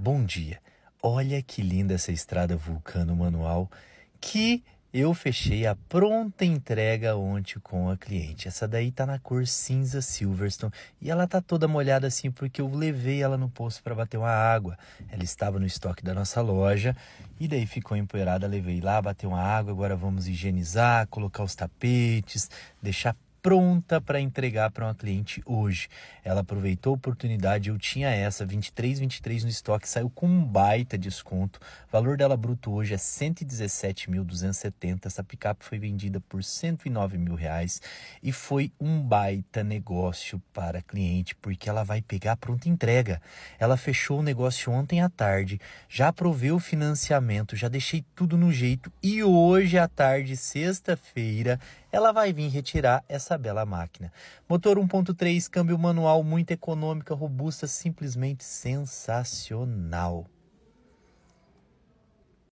Bom dia. Olha que linda essa estrada Vulcano Manual que eu fechei a pronta entrega ontem com a cliente. Essa daí tá na cor cinza Silverstone e ela tá toda molhada assim porque eu levei ela no poço para bater uma água. Ela estava no estoque da nossa loja e daí ficou empoeirada, levei lá, bateu uma água, agora vamos higienizar, colocar os tapetes, deixar pronta para entregar para uma cliente hoje. Ela aproveitou a oportunidade, eu tinha essa 23.23 23 no estoque, saiu com um baita desconto. O valor dela bruto hoje é 117.270. Essa picape foi vendida por 109 mil reais e foi um baita negócio para a cliente, porque ela vai pegar pronta entrega. Ela fechou o negócio ontem à tarde, já aprovei o financiamento, já deixei tudo no jeito e hoje à tarde, sexta-feira, ela vai vir retirar essa essa bela máquina. Motor 1.3, câmbio manual, muito econômica, robusta, simplesmente sensacional.